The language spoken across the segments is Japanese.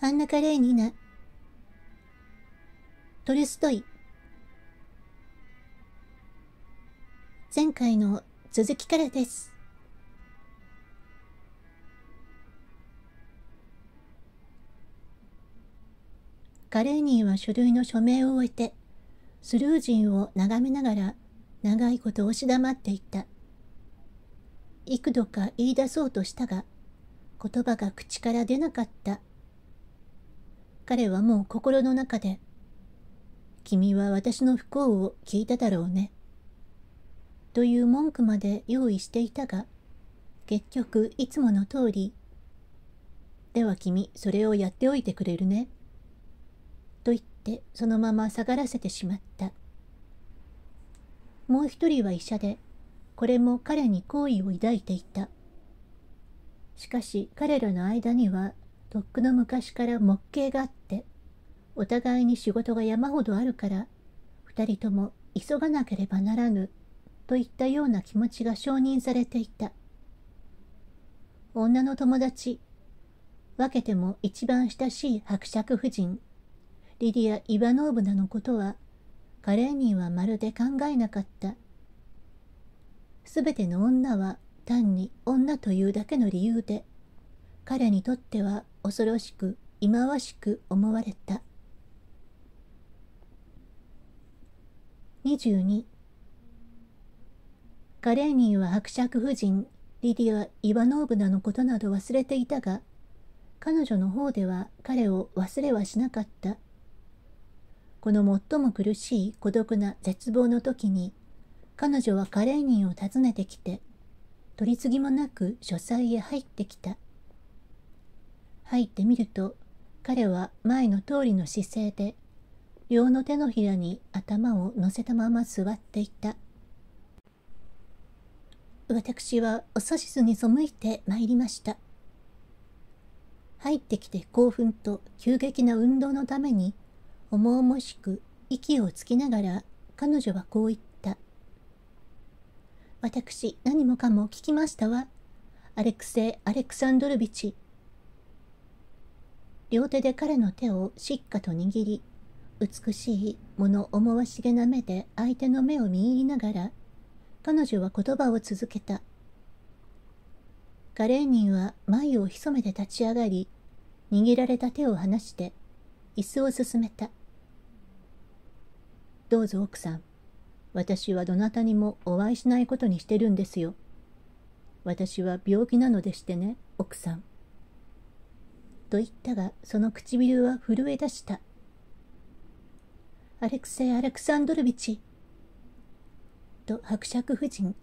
あんなカレーにな。トルストイ。前回の続きからです。カレーニーは書類の署名を終えて、スルージンを眺めながら長いこと押し黙っていた。幾度か言い出そうとしたが、言葉が口から出なかった彼はもう心の中で、君は私の不幸を聞いただろうね。という文句まで用意していたが、結局いつもの通り、では君それをやっておいてくれるね。と言ってそのまま下がらせてしまった。もう一人は医者で、これも彼に好意を抱いていた。しかし彼らの間にはとっくの昔から木系があって、お互いに仕事が山ほどあるから、二人とも急がなければならぬ、といったような気持ちが承認されていた。女の友達、分けても一番親しい伯爵夫人、リディア・イバノーブナのことは、カレーニンはまるで考えなかった。すべての女は単に女というだけの理由で彼にとっては恐ろしく忌まわしく思われた22カレーニーは伯爵夫人リディア・イワノーブナのことなど忘れていたが彼女の方では彼を忘れはしなかったこの最も苦しい孤独な絶望の時に彼女はカレーニーを訪ねてきて取り次ぎもなく書斎へ入ってきた入ってみると彼は前の通りの姿勢で両の手のひらに頭を乗せたまま座っていた私はお指図に背いてまいりました入ってきて興奮と急激な運動のために重々しく息をつきながら彼女はこう言った私何もかも聞きましたわアレクセイ・アレクサンドルビチ両手で彼の手をしっかと握り、美しい物思わしげな目で相手の目を見入りながら、彼女は言葉を続けた。カレーニンは眉を潜めて立ち上がり、握られた手を離して、椅子を進めた。どうぞ奥さん、私はどなたにもお会いしないことにしてるんですよ。私は病気なのでしてね、奥さん。と言ったが、その唇は震え出した。アレクセイ・アレクサンドルビチ。と伯爵夫人、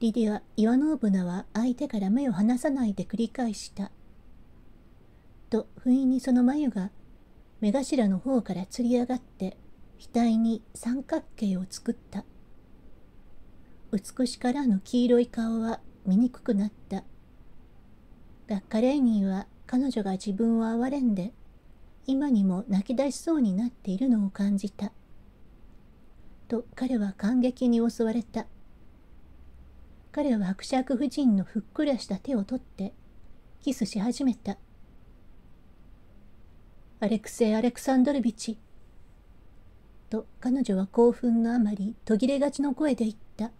リディア・イワノーブナは相手から目を離さないで繰り返した。と、不意にその眉が目頭の方から吊り上がって、額に三角形を作った。美しからぬ黄色い顔は醜くなった。ガッカレーニーは彼女が自分を憐れんで今にも泣き出しそうになっているのを感じた。と彼は感激に襲われた。彼は伯爵夫人のふっくらした手を取ってキスし始めた。アレクセイ・アレクサンドルビチ。と彼女は興奮のあまり途切れがちの声で言った。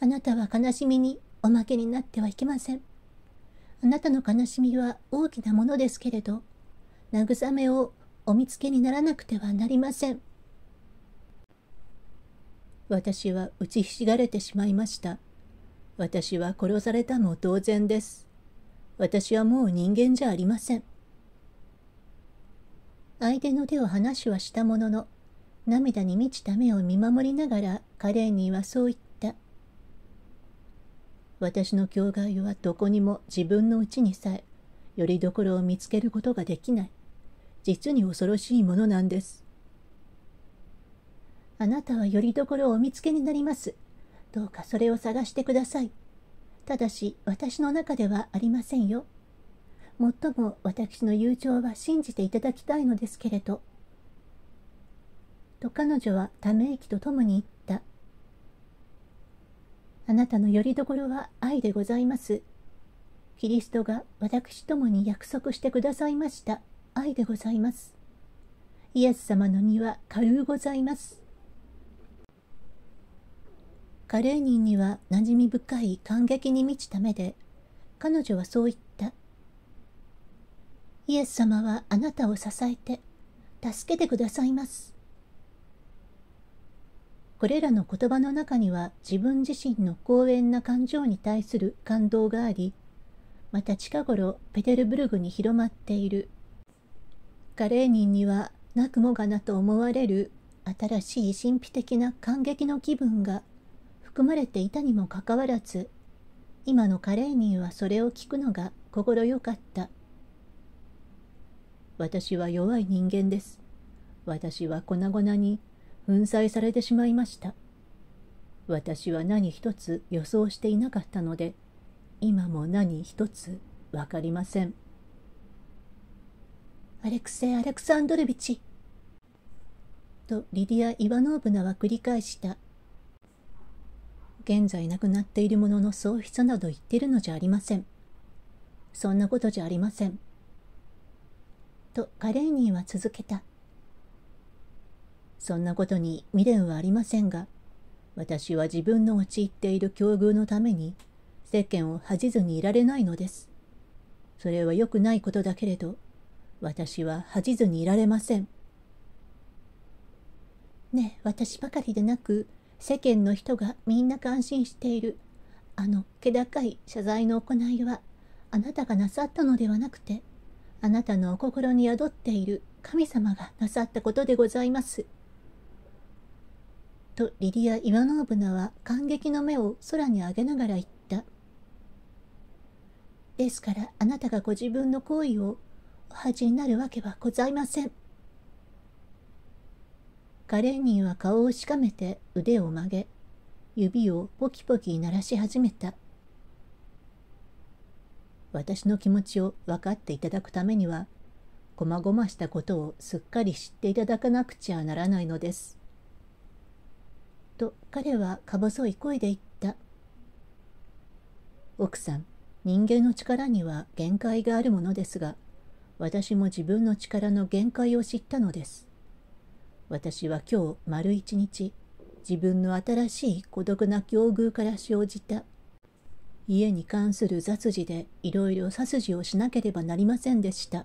あなたは悲しみにおまけになってはいけません。あなたの悲しみは大きなものですけれど、慰めをお見つけにならなくてはなりません。私は打ちひしがれてしまいました。私は殺されたも同然です。私はもう人間じゃありません。相手の手を離しはしたものの、涙に満ちた目を見守りながら彼にはそう言った。私の境界はどこにも自分のうちにさえ、よりどころを見つけることができない。実に恐ろしいものなんです。あなたはよりどころをお見つけになります。どうかそれを探してください。ただし、私の中ではありませんよ。もっとも私の友情は信じていただきたいのですけれど。と彼女はため息とともに言っあなたのよりろは愛でございます。キリストが私共もに約束してくださいました愛でございます。イエス様の荷は軽うございます。カレーニンには馴染み深い感激に満ちた目で、彼女はそう言った。イエス様はあなたを支えて、助けてくださいます。これらの言葉の中には自分自身の光栄な感情に対する感動があり、また近頃ペテルブルグに広まっている。カレーニンにはなくもがなと思われる新しい神秘的な感激の気分が含まれていたにもかかわらず、今のカレーニンはそれを聞くのが快かった。私は弱い人間です。私は粉々に粉砕されてしまいました私は何一つ予想していなかったので今も何一つ分かりませんアレクセイ・アレクサンドルビチとリディア・イワノーブナは繰り返した現在亡くなっているものの喪失など言ってるのじゃありませんそんなことじゃありませんとカレーニーは続けたそんなことに未練はありませんが、私は自分の陥っている境遇のために、世間を恥じずにいられないのです。それは良くないことだけれど、私は恥じずにいられません。ねえ、私ばかりでなく、世間の人がみんな感心している、あの気高い謝罪の行いは、あなたがなさったのではなくて、あなたのお心に宿っている神様がなさったことでございます。とリディア・イワノーブナは感激の目を空に上げながら言った。ですからあなたがご自分の行為をお恥になるわけはございません。カレーニーは顔をしかめて腕を曲げ、指をポキポキ鳴らし始めた。私の気持ちを分かっていただくためには、こまごましたことをすっかり知っていただかなくちゃならないのです。と彼はか細い声で言った。奥さん、人間の力には限界があるものですが、私も自分の力の限界を知ったのです。私は今日丸一日、自分の新しい孤独な境遇から生じた家に関する雑事でいろいろ殺事をしなければなりませんでした。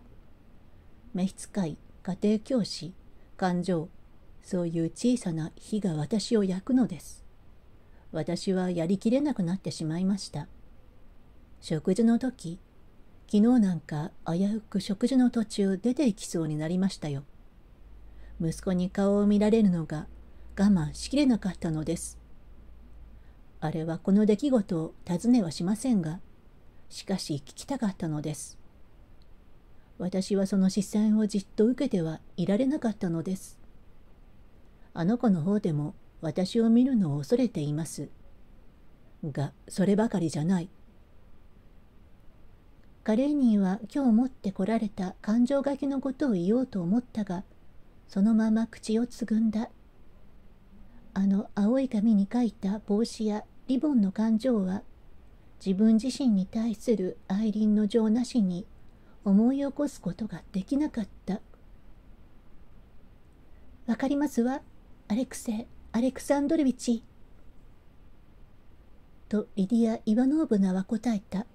召使い、家庭教師、感情」そういう小さな火が私を焼くのです。私はやりきれなくなってしまいました。食事の時、昨日なんか危うく食事の途中出ていきそうになりましたよ。息子に顔を見られるのが我慢しきれなかったのです。あれはこの出来事を尋ねはしませんが、しかし聞きたかったのです。私はその視線をじっと受けてはいられなかったのです。あの子の方でも私を見るのを恐れています。が、そればかりじゃない。カレーニーは今日持ってこられた感情書きのことを言おうと思ったが、そのまま口をつぐんだ。あの青い紙に書いた帽子やリボンの感情は、自分自身に対する愛人の情なしに思い起こすことができなかった。わかりますわ。アレクセ、アレクサンドルビチ。とリディア・イワノーブナは答えた。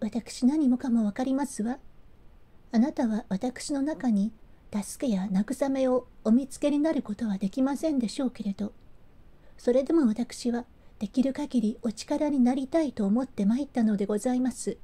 私何もかもわかりますわ。あなたは私の中に助けや慰めをお見つけになることはできませんでしょうけれど、それでも私はできる限りお力になりたいと思って参ったのでございます。